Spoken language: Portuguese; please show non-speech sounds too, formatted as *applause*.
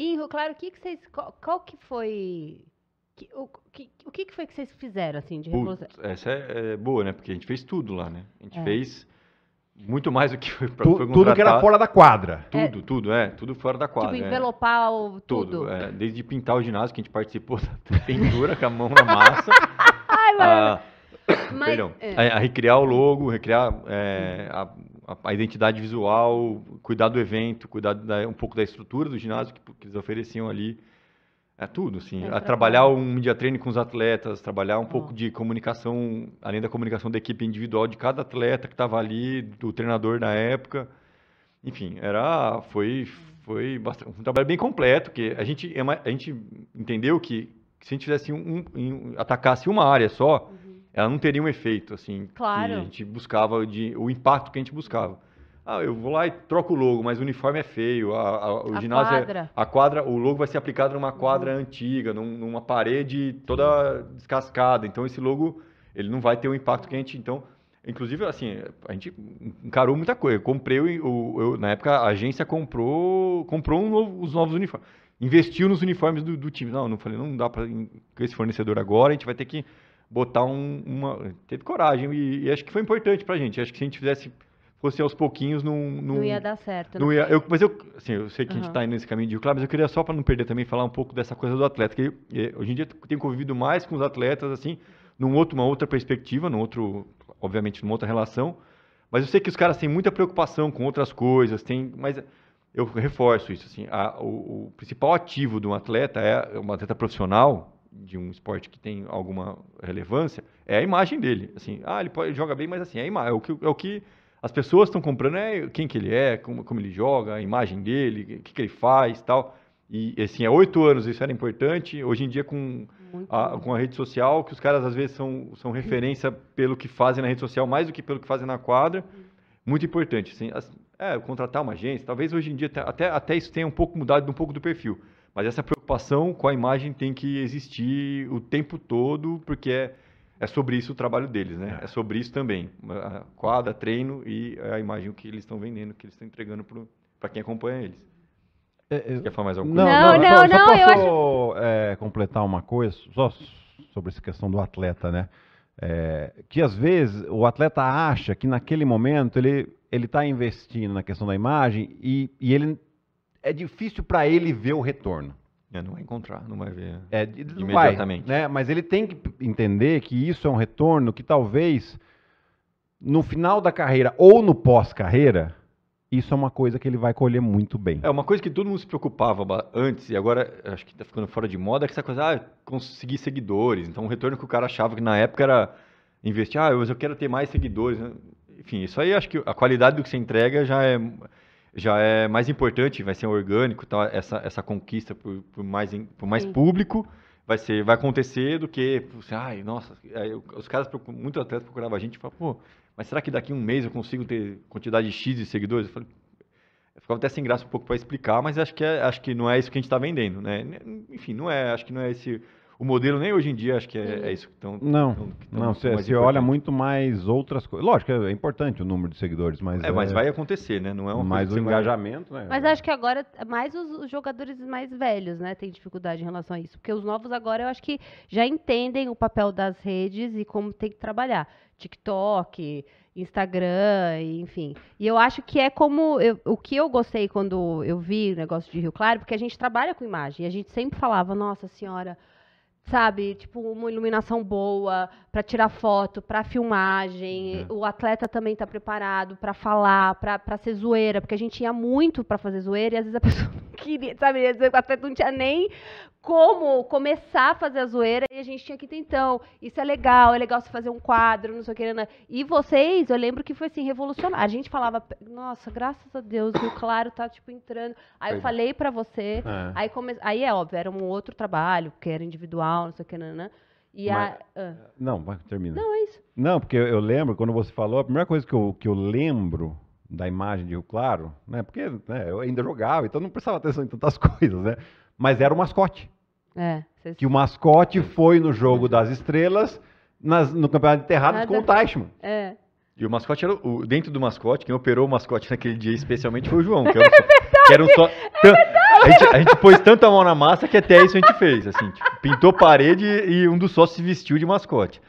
E em Rio Claro, o que, que vocês. Qual, qual que foi. Que, o, que, o que, foi que vocês fizeram, assim, de revolução? Essa é, é, boa, né? Porque a gente fez tudo lá, né? A gente é. fez muito mais do que foi, tu, foi Tudo que era fora da quadra. É. Tudo, é. tudo, é. Tudo fora da quadra. Tipo, é. envelopar o, tudo. tudo é, desde pintar o ginásio, que a gente participou da *laughs* pintura com a mão na massa. Ai, mano. A, ah, mas, perdão. A, é. a, recriar o logo, recriar a, a, identidade visual, cuidar do evento, cuidar da, um pouco da estrutura do ginásio que, que eles ofereciam ali. É tudo, assim. É trabalhar um media training com os atletas, trabalhar um pouco de comunicação, além da comunicação da equipe individual de cada atleta que estava ali, do treinador na época. Enfim, era foi foi bastante, um trabalho bem completo, que a gente é a gente entendeu que se a gente fizesse um, um atacasse uma área só, ela não teria um efeito, assim, claro. que a gente buscava, de, o impacto que a gente buscava. Ah, eu vou lá e troco o logo, mas o uniforme é feio, a, a o a ginásio é quadra. É, a quadra, o logo vai ser aplicado numa quadra uhum. antiga, num, numa parede toda descascada, então esse logo, ele não vai ter o impacto que a gente, então, inclusive, assim, a gente encarou muita coisa, eu comprei, o, eu, na época a agência comprou, comprou um novo, os novos uniformes, investiu nos uniformes do, do time, não, não falei, não dá para esse fornecedor agora, a gente vai ter que botar um, uma. Teve coragem e, e, acho que foi importante pra gente. Acho que se a gente fizesse. Fosse aos pouquinhos, não. Não, não ia dar certo. Não, não né? ia, eu, mas eu, assim, eu sei que uhum. a gente está indo nesse caminho de claro, mas eu queria só para não perder também falar um pouco dessa coisa do atleta. Que é, hoje em dia eu tenho convivido mais com os atletas, assim, num outro, uma outra perspectiva, num outro, obviamente, numa outra relação. Mas eu sei que os caras têm muita preocupação com outras coisas, tem, mas eu reforço isso. Assim, a, o, o, principal ativo de um atleta é um atleta profissional de um esporte que tem alguma relevância é a imagem dele. Assim, ah, ele, pode, ele joga bem, mas assim, é, é, o, que, é o que as pessoas estão comprando, é quem que ele é, como, como ele joga, a imagem dele, o que, que ele faz tal. E assim, há oito anos isso era importante. Hoje em dia, com a, com a rede social, que os caras às vezes são, são referência *laughs* pelo que fazem na rede social mais do que pelo que fazem na quadra. Uhum. Muito importante. Assim, é, contratar uma agência, talvez hoje em dia até, até isso tenha um pouco mudado um pouco do perfil. Mas essa preocupação com a imagem tem que existir o tempo todo, porque é, é sobre isso o trabalho deles, né? É, é sobre isso também. A quadra, treino e a imagem que eles estão vendendo, que eles estão entregando para quem acompanha eles. É, eu... É, Quer falar mais alguma coisa? Não, não, não. Só, não, só posso, eu acho... é, completar uma coisa, só sobre essa questão do atleta, né? É, que às vezes o atleta acha que naquele momento ele ele está investindo na questão da imagem e, e ele é difícil para ele ver o retorno. É, não vai encontrar, não vai ver é, imediatamente. Vai, né? Mas ele tem que entender que isso é um retorno que talvez no final da carreira ou no pós-carreira, isso é uma coisa que ele vai colher muito bem. É uma coisa que todo mundo se preocupava antes e agora acho que está ficando fora de moda, é que essa coisa, ah, conseguir seguidores. Então, o retorno que o cara achava que na época era investir, ah, eu quero ter mais seguidores. Né? Enfim, isso aí acho que a qualidade do que você entrega já é já é mais importante, vai ser orgânico, tá? essa, essa conquista por, por mais, por mais público vai ser vai acontecer do que, assim, ai, nossa, aí, os caras, muitos atletas procuravam a gente e pô, mas será que daqui a um mês eu consigo ter quantidade de X de seguidores? Eu falei, eu ficava até sem graça um pouco para explicar, mas acho que, é, acho que não é isso que a gente está vendendo, né? Enfim, não é, acho que não é esse o modelo nem hoje em dia acho que é, é isso que estão. Não, tão, que tão não você, você olha muito mais outras coisas. Lógico, é, é importante o número de seguidores, mas. É, é mas vai acontecer, né? Não é um mais o engajamento, né? Mas acho que agora, é mais os, os jogadores mais velhos, né, têm dificuldade em relação a isso. Porque os novos agora eu acho que já entendem o papel das redes e como tem que trabalhar. TikTok, Instagram, enfim. E eu acho que é como eu, o que eu gostei quando eu vi o negócio de Rio Claro, porque a gente trabalha com imagem. E a gente sempre falava, nossa senhora, sabe, tipo uma iluminação boa para tirar foto, para filmagem, uhum. o atleta também tá preparado para falar, para ser zoeira, porque a gente ia muito para fazer zoeira e às vezes a *laughs* pessoa não queria, sabe, o atleta não tinha nem como começar a fazer a zoeira e a gente tinha que ter, então, isso é legal, é legal você fazer um quadro, não sei o que, né? né. E vocês, eu lembro que foi assim, revolucionário. A gente falava, nossa, graças a Deus, o Claro tá, tipo, entrando. Aí eu falei para você, é. aí come... aí é óbvio, era um outro trabalho, que era individual, não sei o que, né? né, né. E Mas, a... ah. Não, termina. Não, é isso. Não, porque eu, eu lembro, quando você falou, a primeira coisa que eu, que eu lembro da imagem de Rio Claro, né? Porque né, eu ainda jogava, então não prestava atenção em tantas *laughs* coisas, né? mas era o mascote. É, vocês... Que o mascote é. foi no jogo das estrelas, nas, no campeonato de com o é. Teichmann. É. E o mascote era o, dentro do mascote, quem operou o mascote naquele dia especialmente foi o João, que *laughs* era, é que era um só. So, a, gente, a gente pôs tanta mão na massa que até isso a gente fez, assim, tipo, pintou parede e um dos sócios se vestiu de mascote.